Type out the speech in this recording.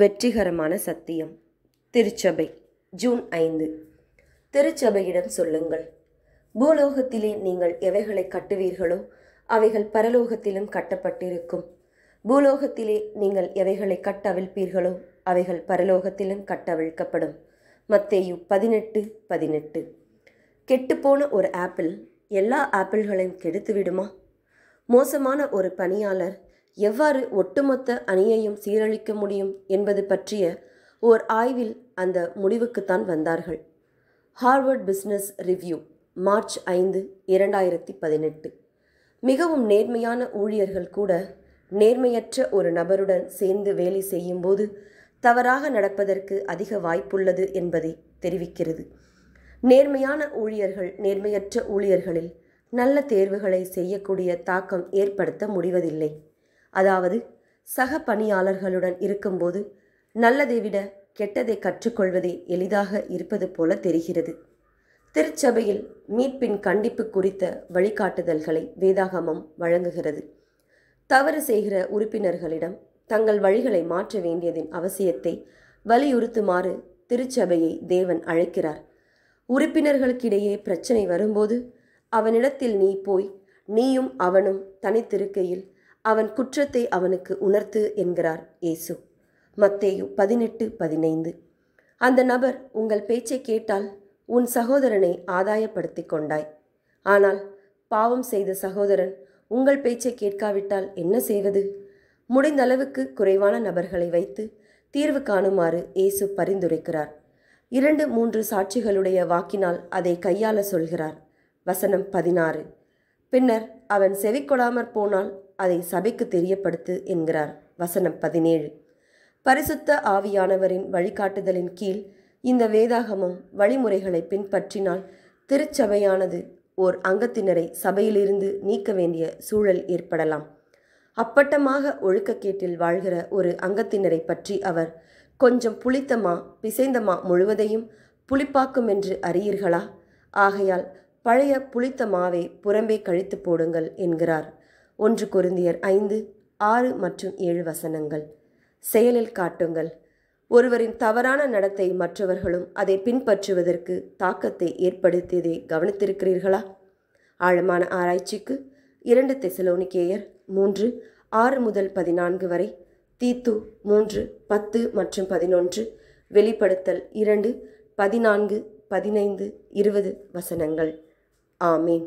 வெற்றிகரமான சத்தியம் திருச்சபை ஜூன் ஐந்து திருச்சபையிடம் சொல்லுங்கள் பூலோகத்திலே நீங்கள் எவைகளை கட்டுவீர்களோ அவைகள் பரலோகத்திலும் கட்டப்பட்டிருக்கும் பூலோகத்திலே நீங்கள் எவைகளை கட்டவிழ்ப்பீர்களோ அவைகள் பரலோகத்திலும் கட்டவிழ்க்கப்படும் மத்தேயு பதினெட்டு பதினெட்டு கெட்டுப்போன ஒரு ஆப்பிள் எல்லா ஆப்பிள்களையும் கெடுத்து விடுமா மோசமான ஒரு பணியாளர் எவ்வாறு ஒட்டுமொத்த அணியையும் சீரழிக்க முடியும் என்பது பற்றிய ஓர் ஆய்வில் அந்த முடிவுக்குத்தான் வந்தார்கள் ஹார்வர்ட் பிஸ்னஸ் ரிவ்யூ மார்ச் ஐந்து இரண்டாயிரத்தி பதினெட்டு மிகவும் நேர்மையான ஊழியர்கள் கூட நேர்மையற்ற ஒரு நபருடன் சேர்ந்து வேலை செய்யும்போது தவறாக நடப்பதற்கு அதிக வாய்ப்புள்ளது என்பதை தெரிவிக்கிறது நேர்மையான ஊழியர்கள் நேர்மையற்ற ஊழியர்களில் நல்ல தேர்வுகளை செய்யக்கூடிய தாக்கம் ஏற்படுத்த முடிவதில்லை அதாவது சக பணியாளர்களுடன் இருக்கும்போது நல்லதை விட கெட்டதை கற்றுக்கொள்வதே எளிதாக இருப்பது போல தெரிகிறது திருச்சபையில் மீட்பின் கண்டிப்பு குறித்த வழிகாட்டுதல்களை வேதாகமம் வழங்குகிறது தவறு செய்கிற உறுப்பினர்களிடம் தங்கள் வழிகளை மாற்ற வேண்டியதின் அவசியத்தை வலியுறுத்துமாறு திருச்சபையை தேவன் அழைக்கிறார் உறுப்பினர்களுக்கிடையே பிரச்சனை வரும்போது அவனிடத்தில் நீ போய் நீயும் அவனும் தனித்திருக்கையில் அவன் குற்றத்தை அவனுக்கு உணர்த்து என்கிறார் ஏசு மத்தேயு பதினெட்டு பதினைந்து அந்த நபர் உங்கள் பேச்சை கேட்டால் உன் சகோதரனை ஆதாயப்படுத்தி கொண்டாய் ஆனால் பாவம் செய்த சகோதரன் உங்கள் பேச்சை கேட்காவிட்டால் என்ன செய்வது முடிந்த அளவுக்கு குறைவான நபர்களை வைத்து தீர்வு காணுமாறு இயேசு பரிந்துரைக்கிறார் இரண்டு மூன்று சாட்சிகளுடைய வாக்கினால் அதை கையாள சொல்கிறார் வசனம் பதினாறு பின்னர் அவன் செவிக்கொடாமற் போனால் அதை சபைக்கு தெரியப்படுத்து என்கிறார் வசனம் பதினேழு பரிசுத்த ஆவியானவரின் வழிகாட்டுதலின் கீழ் இந்த வேதாகமம் வழிமுறைகளை பின்பற்றினால் திருச்சபையானது ஓர் அங்கத்தினரை சபையிலிருந்து நீக்க வேண்டிய சூழல் ஏற்படலாம் அப்பட்டமாக ஒழுக்கக்கேட்டில் வாழ்கிற ஒரு அங்கத்தினரை பற்றி அவர் கொஞ்சம் புளித்தமா பிசைந்தமா முழுவதையும் புளிப்பாக்கும் என்று அறியீர்களா ஆகையால் பழைய புளித்த மாவை புறம்பே கழித்து போடுங்கள் என்கிறார் ஒன்று குருந்தியர் ஐந்து ஆறு மற்றும் ஏழு வசனங்கள் செயலில் காட்டுங்கள் ஒருவரின் தவறான நடத்தை மற்றவர்களும் அதை பின்பற்றுவதற்கு தாக்கத்தை ஏற்படுத்தியதை கவனித்திருக்கிறீர்களா ஆழமான ஆராய்ச்சிக்கு இரண்டு தெசலோனிக்கேயர் மூன்று ஆறு முதல் பதினான்கு வரை தீத்து மூன்று பத்து மற்றும் பதினொன்று வெளிப்படுத்தல் இரண்டு பதினான்கு பதினைந்து இருபது வசனங்கள் ஆமீன்